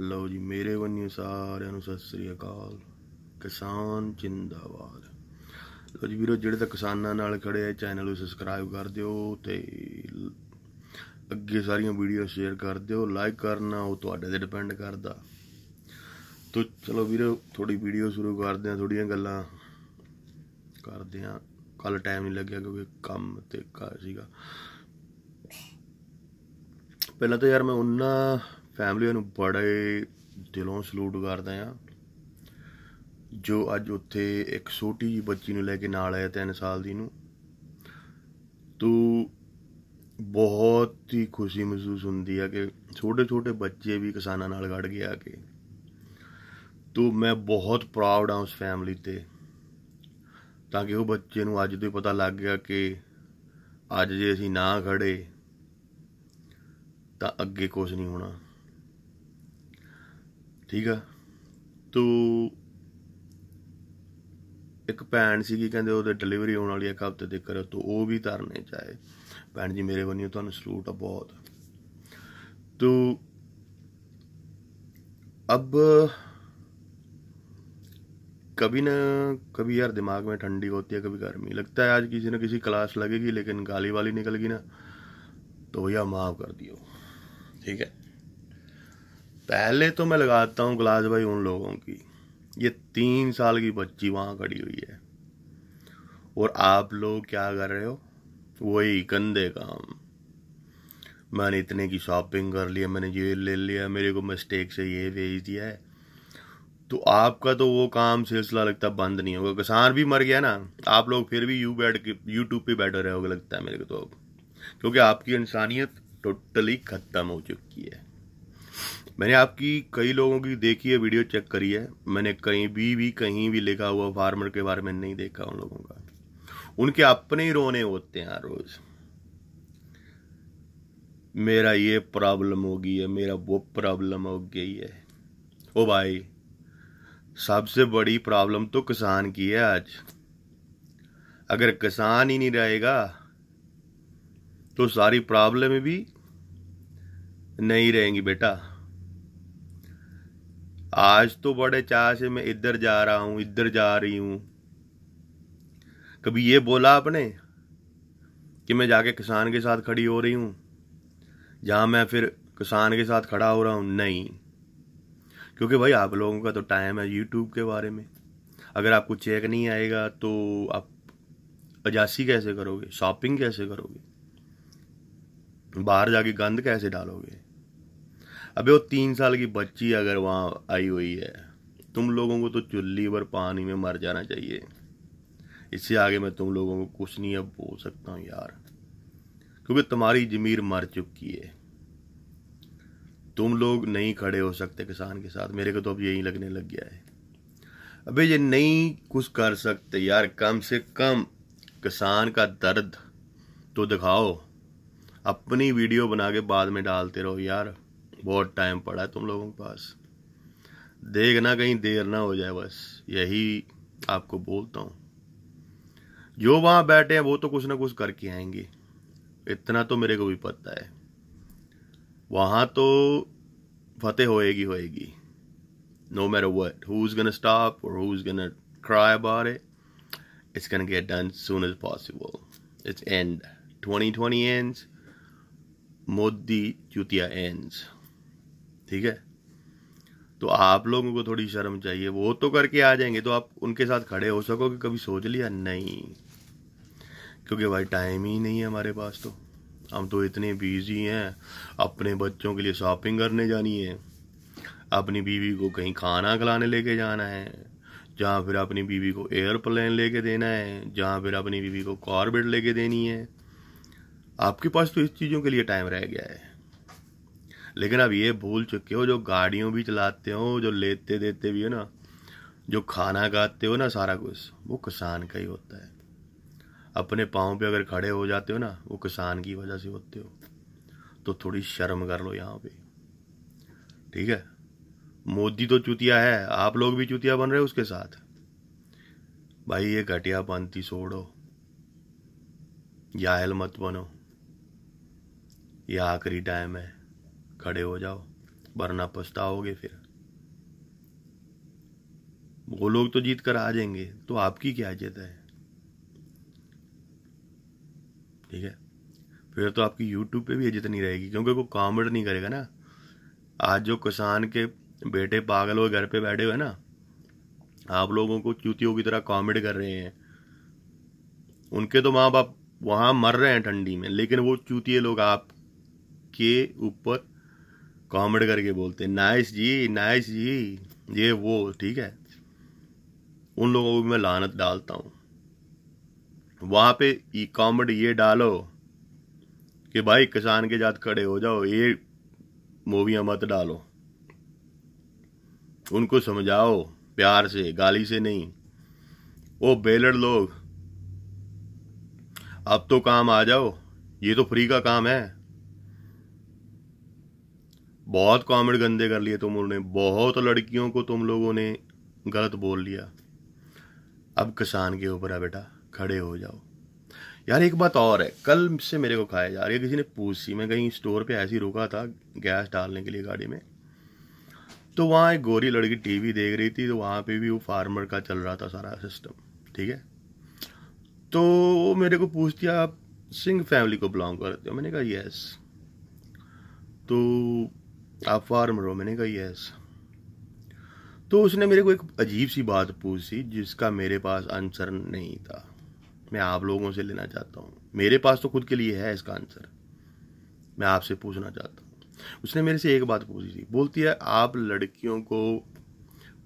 ਲਓ ਜੀ ਮੇਰੇ ਵੱਲੋਂ ਸਾਰਿਆਂ ਨੂੰ ਸਤਿ ਸ੍ਰੀ ਅਕਾਲ ਕਿਸਾਨ ਜਿੰਦਾਬਾਦ ਲਓ ਜੀ ਵੀਰੋ ਜਿਹੜੇ ਤਾਂ ਕਿਸਾਨਾਂ ਨਾਲ ਖੜੇ ਆ ਚੈਨਲ ਨੂੰ ਸਬਸਕ੍ਰਾਈਬ ਕਰ ਦਿਓ ਤੇ ਅੱਗੇ ਸਾਰੀਆਂ ਵੀਡੀਓ ਸ਼ੇਅਰ ਕਰ ਦਿਓ ਲਾਈਕ ਕਰਨਾ ਉਹ ਤੁਹਾਡੇ ਤੇ ਡਿਪੈਂਡ ਕਰਦਾ ਤੋ ਚਲੋ ਵੀਰੋ ਥੋੜੀ ਵੀਡੀਓ ਸ਼ੁਰੂ ਕਰਦੇ ਆ ਥੋੜੀਆਂ ਗੱਲਾਂ ਕਰਦੇ ਆ ਕੱਲ ਟਾਈਮ ਨਹੀਂ ਲੱਗਿਆ ਕਿਉਂਕਿ ਕੰਮ ਤੇ ਕਾ ਸੀਗਾ ਪਹਿਲਾਂ ਤਾਂ ਯਾਰ ਮੈਂ ਉਹਨਾਂ ਫੈਮਲੀ ਨੂੰ ਬੜੇ ਦਿਲੋਂ ਸਲੂਟ ਕਰਦੇ ਆ ਜੋ ਅੱਜ ਉੱਥੇ ਇੱਕ ਛੋਟੀ ਜੀ ਬੱਚੀ ਨੂੰ ਲੈ ਕੇ ਨਾਲ ਆਇਆ 3 ਸਾਲ ਦੀ ਨੂੰ ਤੂੰ ਬਹੁਤ ਹੀ ਖੁਸ਼ੀ ਮਹਿਸੂਸ ਹੁੰਦੀ ਆ ਕਿ ਛੋਟੇ ਛੋਟੇ ਬੱਚੇ ਵੀ ਕਿਸਾਨਾਂ ਨਾਲ ਗੜ ਆ ਕੇ ਤੂੰ ਮੈਂ ਬਹੁਤ ਪ੍ਰਾਊਡ ਹਾਂ ਉਸ ਫੈਮਿਲੀ ਤੇ ਤਾਂ ਕਿ ਉਹ ਬੱਚੇ ਨੂੰ ਅੱਜ ਤੋਂ ਹੀ ਪਤਾ ਲੱਗ ਗਿਆ ਕਿ ਅੱਜ ਜੇ ਅਸੀਂ ਨਾ ਖੜੇ ਤਾਂ ਅੱਗੇ ਕੁਝ ਨਹੀਂ ਹੋਣਾ ठीक है ਤੋ एक भैन सी ਕਹਿੰਦੇ ਉਹਦੇ ਡਿਲੀਵਰੀ ਆਉਣ ਵਾਲੀ ਹੈ ਇੱਕ ਹਫ਼ਤੇ ਤੱਕ ਤੋ ਉਹ ਵੀ ਧਰਨੇ ਚਾਹੇ ਭੈਣ ਜੀ ਮੇਰੇ ਵੱਲੋਂ ਤੁਹਾਨੂੰ ਸਲੂਟ ਆ अब कभी न कभी यार दिमाग में ठंडी होती है कभी गर्मी लगता है आज किसी ना किसी क्लास लगेगी लेकिन गाली वाली निकलगी ना तो भैया माफ़ कर दियो ठीक है पहले तो मैं लगाता हूँ गुलाज भाई उन लोगों की ये तीन साल की बच्ची वहाँ खड़ी हुई है और आप लोग क्या कर रहे हो वही गंदे काम मैंने इतने की शॉपिंग कर लिया मैंने ये ले लिया मेरे को मिस्टेक से ये भेज दिया है तो आपका तो वो काम सिलसिला लगता बंद नहीं होगा किसान भी मर गया ना आप लोग फिर भी यू बैठ के यूट्यूब पर बैठे रहोगे लगता है मेरे को तो अब क्योंकि आपकी इंसानियत टोटली ख़त्म हो चुकी है मैंने आपकी कई लोगों की देखी है वीडियो चेक करी है मैंने कहीं भी भी कहीं भी लिखा हुआ फार्मर के बारे में नहीं देखा उन लोगों का उनके अपने ही रोने होते हैं रोज मेरा ये प्रॉब्लम हो गई है मेरा वो प्रॉब्लम हो गई है ओ भाई सबसे बड़ी प्रॉब्लम तो किसान की है आज अगर किसान ही नहीं रहेगा तो सारी प्रॉब्लम भी नहीं रहेंगी बेटा आज तो बड़े चाह से मैं इधर जा रहा हूँ इधर जा रही हूँ कभी ये बोला आपने कि मैं जाके किसान के साथ खड़ी हो रही हूँ जहाँ मैं फिर किसान के साथ खड़ा हो रहा हूँ नहीं क्योंकि भाई आप लोगों का तो टाइम है यूट्यूब के बारे में अगर आपको चेक नहीं आएगा तो आप अजासी कैसे करोगे शॉपिंग कैसे करोगे बाहर जाके गंद कैसे डालोगे अबे वो तीन साल की बच्ची अगर वहाँ आई हुई है तुम लोगों को तो चुल्ली पर पानी में मर जाना चाहिए इससे आगे मैं तुम लोगों को कुछ नहीं अब बोल सकता हूँ यार क्योंकि तुम्हारी जमीर मर चुकी है तुम लोग नहीं खड़े हो सकते किसान के साथ मेरे को तो अब यही लगने लग गया है अबे ये नहीं कुछ कर सकते यार कम से कम किसान का दर्द तो दिखाओ अपनी वीडियो बना के बाद में डालते रहो यार बहुत टाइम पड़ा है तुम लोगों के पास देखना कहीं देर ना हो जाए बस यही आपको बोलता हूँ जो वहाँ बैठे हैं वो तो कुछ ना कुछ करके आएंगे इतना तो मेरे को भी पता है वहाँ तो फतेह होएगी होएगी no matter what who is gonna stop और who is gonna cry about it. It's going to get done as soon 2020 ends. Modi Jutia ends. ठीक है तो आप लोगों को थोड़ी शर्म चाहिए वो तो करके आ जाएंगे तो आप उनके साथ खड़े हो सकोगे कभी सोच लिया नहीं क्योंकि भाई टाइम ही नहीं है हमारे पास तो हम तो इतने बिजी हैं अपने बच्चों के लिए शॉपिंग करने जानी है अपनी बीवी को कहीं खाना खिलाने लेके जाना है जहाँ फिर अपनी बीवी को एयरप्लेन लेके देना है जहाँ फिर अपनी बीवी को कॉर्बेट लेके देनी है आपके पास तो इस चीज़ों के लिए टाइम रह गया है लेकिन अब ये भूल चुके हो जो गाड़ियों भी चलाते हो जो लेते देते भी हो ना जो खाना खाते हो ना सारा कुछ वो किसान का ही होता है अपने पाँव पे अगर खड़े हो जाते हो ना वो किसान की वजह से होते हो तो थोड़ी शर्म कर लो यहाँ पे ठीक है मोदी तो चुतिया है आप लोग भी चुतिया बन रहे हो उसके साथ भाई ये घटिया पंथी छोड़ो याहल मत बनो ये आखिरी टाइम है खड़े हो जाओ वरना पछताओगे फिर वो लोग तो जीत कर आ जाएंगे तो आपकी क्या इज्जत है ठीक है फिर तो आपकी यूट्यूब पे भी इज्जत नहीं रहेगी क्योंकि वो कॉमेंट नहीं करेगा ना आज जो किसान के बेटे पागल हुए घर पे बैठे हुए ना आप लोगों को चूतियों की तरह कॉमेंट कर रहे हैं उनके तो माँ बाप वहां मर रहे हैं ठंडी में लेकिन वो चूतिए लोग आपके ऊपर कॉमेड करके बोलते नाइस जी नाइस जी ये वो ठीक है उन लोगों को भी मैं लानत डालता हूँ वहाँ पे कॉमेड ये डालो कि भाई किसान के जात खड़े हो जाओ ये मूवियाँ मत डालो उनको समझाओ प्यार से गाली से नहीं ओ बेलड़ लोग अब तो काम आ जाओ ये तो फ्री का काम है बहुत कॉमेंट गंदे कर लिए तुम उन्होंने बहुत लड़कियों को तुम लोगों ने गलत बोल लिया अब किसान के ऊपर है बेटा खड़े हो जाओ यार एक बात और है कल से मेरे को खाया जा रही है किसी ने पूछी मैं कहीं स्टोर पे ऐसे ही रुका था गैस डालने के लिए गाड़ी में तो वहाँ एक गोरी लड़की टीवी देख रही थी तो वहाँ पे भी वो फार्मर का चल रहा था सारा सिस्टम ठीक है तो वो मेरे को पूछती आप सिंह फैमिली को बिलोंग करते हो मैंने कहा यस तो आप फार्म रहो मैंने कहा यस तो उसने मेरे को एक अजीब सी बात पूछी जिसका मेरे पास आंसर नहीं था मैं आप लोगों से लेना चाहता हूँ मेरे पास तो खुद के लिए है इसका आंसर मैं आपसे पूछना चाहता हूँ उसने मेरे से एक बात पूछी थी बोलती है आप लड़कियों को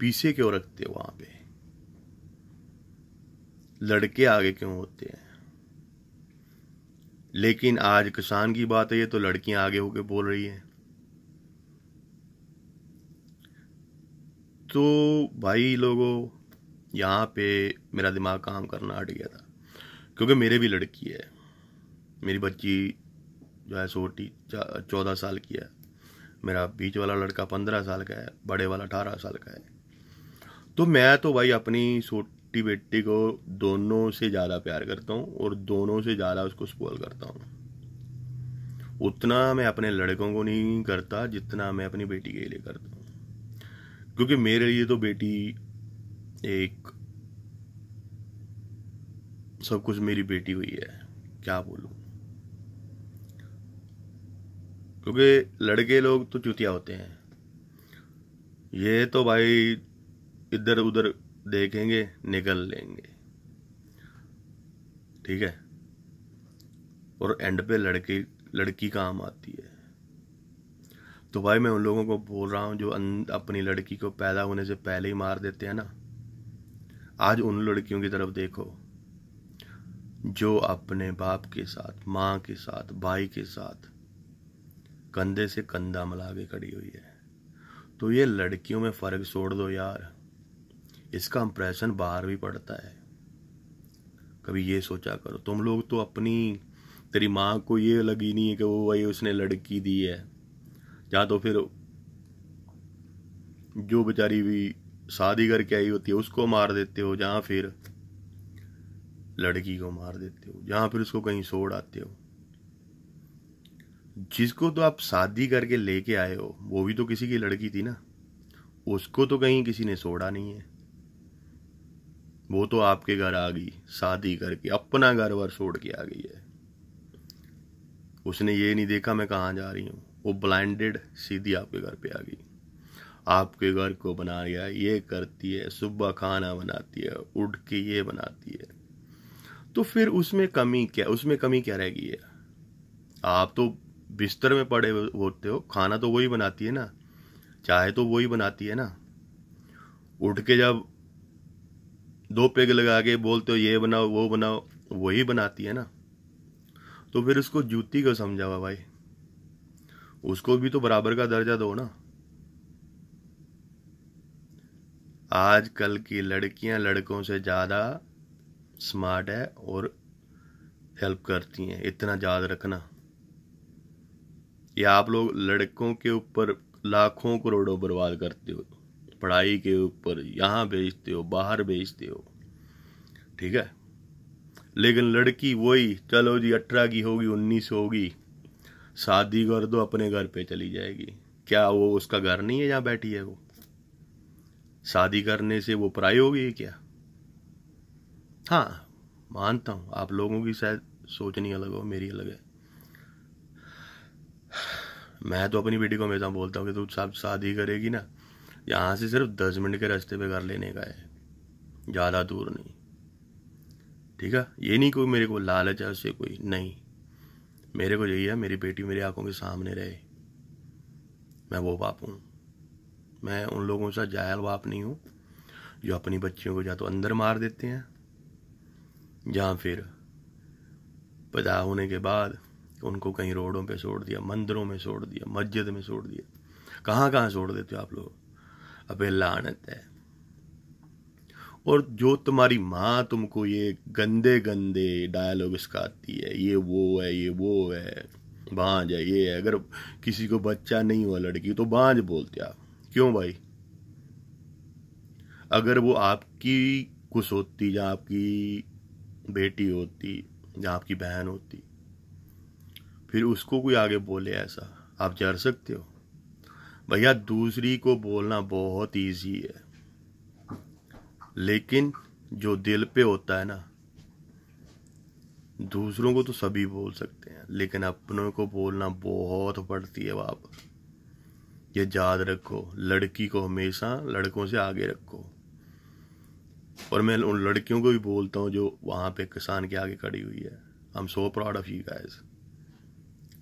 पीछे क्यों रखते हो वहाँ पे लड़के आगे क्यों होते हैं लेकिन आज किसान की बात है ये तो लड़कियां आगे होके बोल रही हैं तो भाई लोगों यहाँ पे मेरा दिमाग काम करना हट गया था क्योंकि मेरे भी लड़की है मेरी बच्ची जो है छोटी चौदह साल की है मेरा बीच वाला लड़का पंद्रह साल का है बड़े वाला अठारह साल का है तो मैं तो भाई अपनी छोटी बेटी को दोनों से ज़्यादा प्यार करता हूँ और दोनों से ज़्यादा उसको स्पॉल करता हूँ उतना मैं अपने लड़कों को नहीं करता जितना मैं अपनी बेटी के लिए करता हूँ क्योंकि मेरे लिए तो बेटी एक सब कुछ मेरी बेटी हुई है क्या बोलूं क्योंकि लड़के लोग तो चुतिया होते हैं ये तो भाई इधर उधर देखेंगे निकल लेंगे ठीक है और एंड पे लड़के लड़की काम आती है तो भाई मैं उन लोगों को बोल रहा हूँ जो अपनी लड़की को पैदा होने से पहले ही मार देते हैं ना आज उन लड़कियों की तरफ देखो जो अपने बाप के साथ माँ के साथ भाई के साथ कंधे से कंधा मिला के खड़ी हुई है तो ये लड़कियों में फ़र्क छोड़ दो यार इसका इंप्रेशन बाहर भी पड़ता है कभी ये सोचा करो तुम लोग तो अपनी तेरी माँ को ये लगी नहीं है कि वो भाई उसने लड़की दी है या तो फिर जो बेचारी भी शादी करके आई होती है उसको मार देते हो जहाँ फिर लड़की को मार देते हो जहाँ फिर उसको कहीं छोड़ आते हो जिसको तो आप शादी करके लेके आए हो वो भी तो किसी की लड़की थी ना उसको तो कहीं किसी ने छोड़ा नहीं है वो तो आपके घर आ गई शादी करके अपना घर वर छोड़ के आ गई है उसने ये नहीं देखा मैं कहाँ जा रही हूँ वो ब्लाइंडेड सीधी आपके घर पे आ गई आपके घर को बना गया ये करती है सुबह खाना बनाती है उठ के ये बनाती है तो फिर उसमें कमी क्या उसमें कमी क्या रह गई है आप तो बिस्तर में पड़े होते हो खाना तो वही बनाती है ना चाहे तो वही बनाती है ना उठ के जब दो पेग लगा के बोलते हो ये बनाओ वो बनाओ वही बनाती है ना तो फिर उसको जूती को समझावा भाई उसको भी तो बराबर का दर्जा दो ना आज कल की लड़कियां लड़कों से ज़्यादा स्मार्ट है और हेल्प करती हैं इतना याद रखना ये आप लोग लड़कों के ऊपर लाखों करोड़ों बर्बाद करते हो पढ़ाई के ऊपर यहां भेजते हो बाहर भेजते हो ठीक है लेकिन लड़की वही चलो जी अठारह की होगी उन्नीस होगी शादी कर दो तो अपने घर पे चली जाएगी क्या वो उसका घर नहीं है जहाँ बैठी है वो शादी करने से वो पराई हो गई क्या हाँ मानता हूँ आप लोगों की शायद सोचनी अलग हो मेरी अलग है मैं तो अपनी बेटी को हमेशा बोलता हूँ कि तू साहब शादी करेगी ना यहाँ से सिर्फ दस मिनट के रास्ते पे घर लेने का है ज़्यादा दूर नहीं ठीक है ये नहीं कोई मेरे को लालच है उससे कोई नहीं मेरे को यही है मेरी बेटी मेरी आंखों के सामने रहे मैं वो बाप हूँ मैं उन लोगों से जायल बाप नहीं हूँ जो अपनी बच्चियों को या तो अंदर मार देते हैं या फिर पैदा होने के बाद उनको कहीं रोडों पे छोड़ दिया मंदिरों में छोड़ दिया मस्जिद में छोड़ दिया कहाँ कहाँ छोड़ देते हो आप लोग अबे लानत है और जो तुम्हारी माँ तुमको ये गंदे गंदे डायलॉग सिखाती है ये वो है ये वो है बांझ है ये है अगर किसी को बच्चा नहीं हुआ लड़की तो बांझ बोलते आप क्यों भाई अगर वो आपकी कुछ होती या आपकी बेटी होती या आपकी बहन होती फिर उसको कोई आगे बोले ऐसा आप जर सकते हो भैया दूसरी को बोलना बहुत ईजी है लेकिन जो दिल पे होता है ना दूसरों को तो सभी बोल सकते हैं लेकिन अपनों को बोलना बहुत पड़ती है बाप ये याद रखो लड़की को हमेशा लड़कों से आगे रखो और मैं उन लड़कियों को भी बोलता हूँ जो वहाँ पे किसान के आगे खड़ी हुई है I am so proud of you guys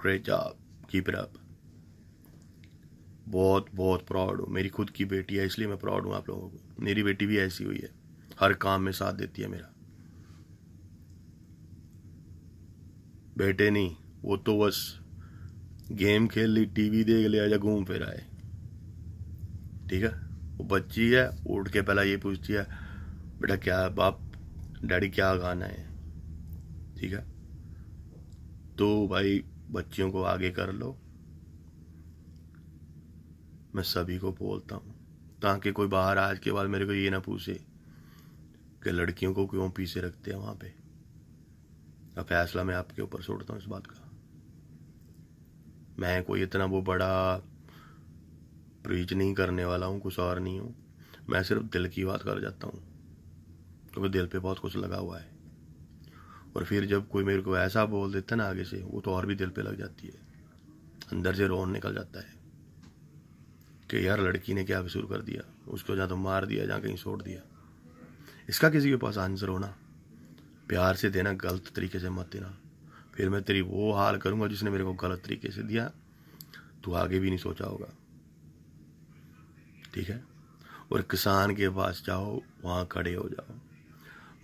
great job keep it up बहुत बहुत प्राउड हूँ मेरी खुद की बेटी है इसलिए मैं प्राउड हूँ आप लोगों को मेरी बेटी भी ऐसी हुई है हर काम में साथ देती है मेरा बेटे नहीं वो तो बस गेम खेल ली टीवी देख लिया या घूम फिर आए ठीक है वो बच्ची है उठ के पहला ये पूछती है बेटा क्या है बाप डैडी क्या गाना है ठीक है तो भाई बच्चियों को आगे कर लो मैं सभी को बोलता हूँ ताकि कोई बाहर आज के बाद मेरे को ये ना पूछे कि लड़कियों को क्यों पीछे रखते हैं वहाँ पे अब फैसला मैं आपके ऊपर छोड़ता हूँ इस बात का मैं कोई इतना वो बड़ा प्रीच नहीं करने वाला हूँ कुछ और नहीं हूँ मैं सिर्फ दिल की बात कर जाता हूँ क्योंकि दिल पे बहुत कुछ लगा हुआ है और फिर जब कोई मेरे को ऐसा बोल देता ना आगे से वो तो और भी दिल पे लग जाती है अंदर से रोन निकल जाता है कि यार लड़की ने क्या कसूर कर दिया उसको जहाँ तो मार दिया जहाँ कहीं छोड़ दिया इसका किसी के पास आंसर होना प्यार से देना गलत तरीके से मत देना फिर मैं तेरी वो हाल करूँगा जिसने मेरे को गलत तरीके से दिया तू आगे भी नहीं सोचा होगा ठीक है और किसान के पास जाओ वहाँ खड़े हो जाओ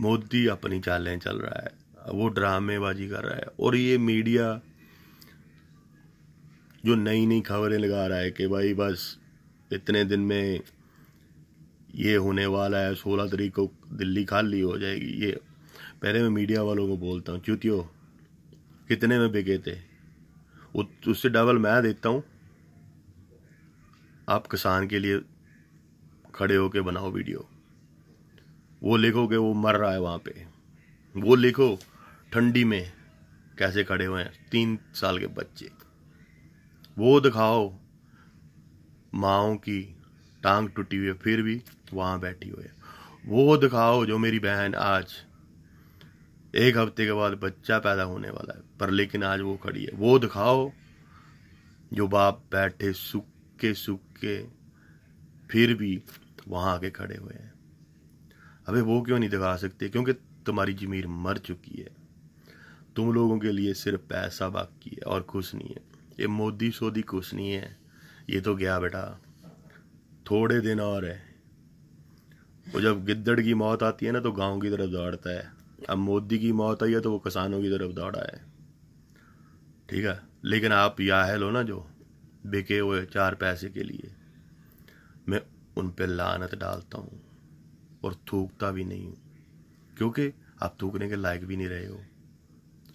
मोदी अपनी चालें चल रहा है वो ड्रामेबाजी कर रहा है और ये मीडिया जो नई नई खबरें लगा रहा है कि भाई बस इतने दिन में ये होने वाला है सोलह तरीक को दिल्ली खाली हो जाएगी ये पहले मैं मीडिया वालों को बोलता हूँ च्युतियो कितने में बिके थे उससे डबल मैं देता हूँ आप किसान के लिए खड़े होके बनाओ वीडियो वो लिखो कि वो मर रहा है वहाँ पे वो लिखो ठंडी में कैसे खड़े हुए हैं तीन साल के बच्चे वो दिखाओ माओ की टांग टूटी हुई है फिर भी वहाँ बैठी हुई है वो दिखाओ जो मेरी बहन आज एक हफ्ते के बाद बच्चा पैदा होने वाला है पर लेकिन आज वो खड़ी है वो दिखाओ जो बाप बैठे सुखे सुखे फिर भी वहाँ आके खड़े हुए हैं अबे वो क्यों नहीं दिखा सकते क्योंकि तुम्हारी जमीर मर चुकी है तुम लोगों के लिए सिर्फ पैसा बाकी है और कुछ नहीं है ये मोदी सोदी कुछ नहीं है ये तो गया बेटा थोड़े दिन और है वो जब गिद्दड़ की मौत आती है ना तो गांव की तरफ दौड़ता है अब मोदी की मौत आई है तो वो किसानों की तरफ दौड़ा है ठीक है लेकिन आप याहल हो ना जो बिके हुए चार पैसे के लिए मैं उन पर लानत डालता हूँ और थूकता भी नहीं हूँ क्योंकि आप थूकने के लायक भी नहीं रहे हो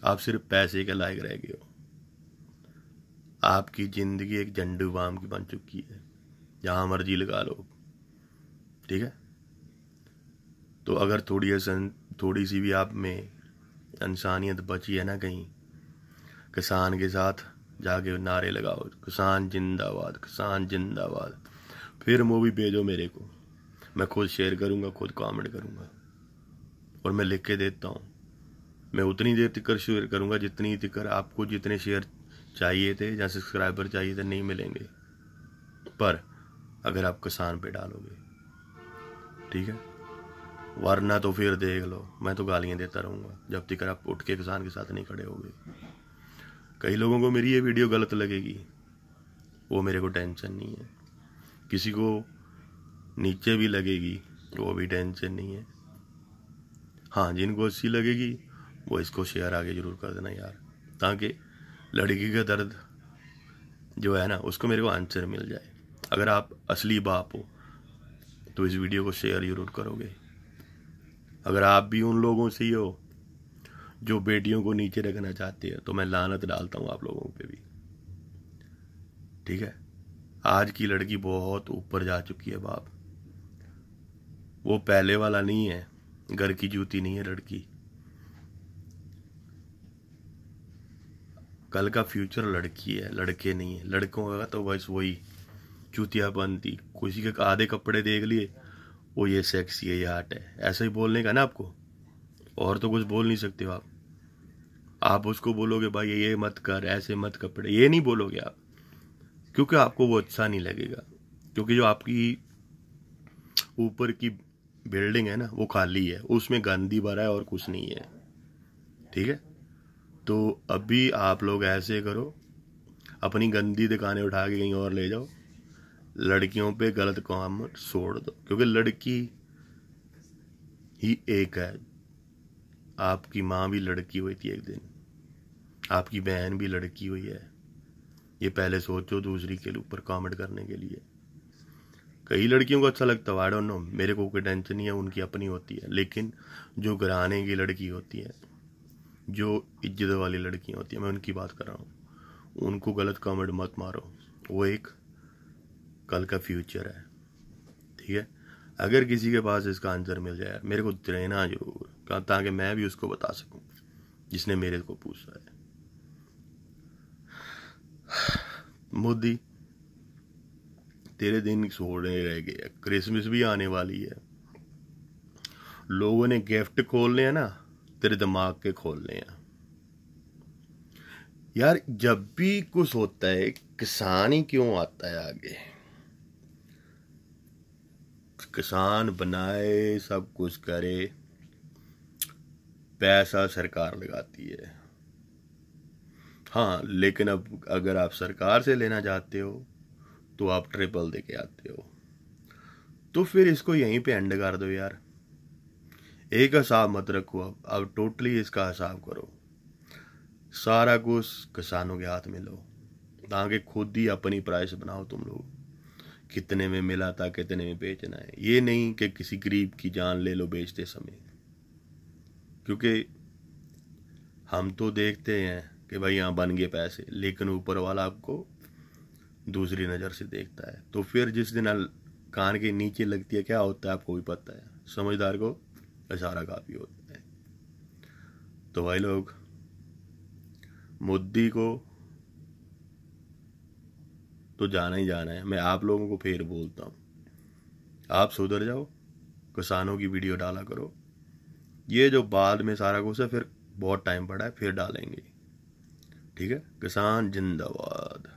आप सिर्फ पैसे के लायक रह गए हो आपकी ज़िंदगी एक झंडू बाम की बन चुकी है जहाँ मर्जी लगा लो ठीक है तो अगर थोड़ी थोड़ी सी भी आप में इंसानियत बची है ना कहीं किसान के साथ जाके नारे लगाओ किसान जिंदाबाद किसान जिंदाबाद फिर मूवी भेजो मेरे को मैं खुद शेयर करूंगा खुद कमेंट करूँगा और मैं लिख के देता हूँ मैं उतनी देर तक शेयर करूँगा जितनी तक आपको जितने शेयर चाहिए थे या सब्सक्राइबर चाहिए थे नहीं मिलेंगे पर अगर आप किसान पे डालोगे ठीक है वरना तो फिर देख लो मैं तो गालियाँ देता रहूँगा जब तक आप उठ के किसान के साथ नहीं खड़े होगे कई लोगों को मेरी ये वीडियो गलत लगेगी वो मेरे को टेंशन नहीं है किसी को नीचे भी लगेगी तो वो भी टेंशन नहीं है हाँ जिनको अच्छी लगेगी वो इसको शेयर आगे ज़रूर कर देना यार ताकि लड़की का दर्द जो है ना उसको मेरे को आंसर मिल जाए अगर आप असली बाप हो तो इस वीडियो को शेयर जरूर करोगे अगर आप भी उन लोगों से ही हो जो बेटियों को नीचे रखना चाहते हैं तो मैं लानत डालता हूँ आप लोगों पे भी ठीक है आज की लड़की बहुत ऊपर जा चुकी है बाप वो पहले वाला नहीं है घर की जूती नहीं है लड़की कल का फ्यूचर लड़की है लड़के नहीं है लड़कों का तो बस वही चूतिया बनती किसी के आधे कपड़े देख लिए वो ये सेक्सी है ये हाट है ऐसा ही बोलने का ना आपको और तो कुछ बोल नहीं सकते हो आप आप उसको बोलोगे भाई ये मत कर ऐसे मत कपड़े ये नहीं बोलोगे आप क्योंकि आपको वो अच्छा नहीं लगेगा क्योंकि जो आपकी ऊपर की बिल्डिंग है ना वो खाली है उसमें गंदी भरा है और कुछ नहीं है ठीक है तो अभी आप लोग ऐसे करो अपनी गंदी दुकानें उठा के कहीं और ले जाओ लड़कियों पे गलत काम छोड़ दो क्योंकि लड़की ही एक है आपकी माँ भी लड़की हुई थी एक दिन आपकी बहन भी लड़की हुई है ये पहले सोचो दूसरी के ऊपर कमेंट करने के लिए कई लड़कियों को अच्छा लगता है आई नो मेरे को कोई टेंशन नहीं है उनकी अपनी होती है लेकिन जो घराने की लड़की होती है जो इज्जत वाली लड़कियाँ होती हैं मैं उनकी बात कर रहा हूँ उनको गलत कमेंट मत मारो वो एक कल का फ्यूचर है ठीक है अगर किसी के पास इसका आंसर मिल जाए मेरे को देना जरूर ताकि मैं भी उसको बता सकूँ जिसने मेरे को पूछा है मोदी तेरे दिन छोड़ने रह गए क्रिसमस भी आने वाली है लोगों ने गिफ्ट खोलने हैं ना तेरे दिमाग के खोलने हैं यार जब भी कुछ होता है किसान ही क्यों आता है आगे किसान बनाए सब कुछ करे पैसा सरकार लगाती है हाँ लेकिन अब अगर आप सरकार से लेना चाहते हो तो आप ट्रिपल दे के आते हो तो फिर इसको यहीं पे एंड कर दो यार एक हिसाब मत रखो अब अब टोटली इसका हिसाब करो सारा कुछ किसानों के हाथ में लो ताकि खुद ही अपनी प्राइस बनाओ तुम लोग कितने में मिला था कितने में बेचना है ये नहीं कि किसी गरीब की जान ले लो बेचते समय क्योंकि हम तो देखते हैं कि भाई यहाँ बन गए पैसे लेकिन ऊपर वाला आपको दूसरी नज़र से देखता है तो फिर जिस दिन कान के नीचे लगती है क्या होता है आपको भी पता है समझदार को इशारा काफ़ी होता है तो भाई लोग मुद्दी को तो जाना ही जाना है मैं आप लोगों को फिर बोलता हूँ आप सुधर जाओ किसानों की वीडियो डाला करो ये जो बाद में सारा कुछ है फिर बहुत टाइम पड़ा है फिर डालेंगे ठीक है किसान जिंदाबाद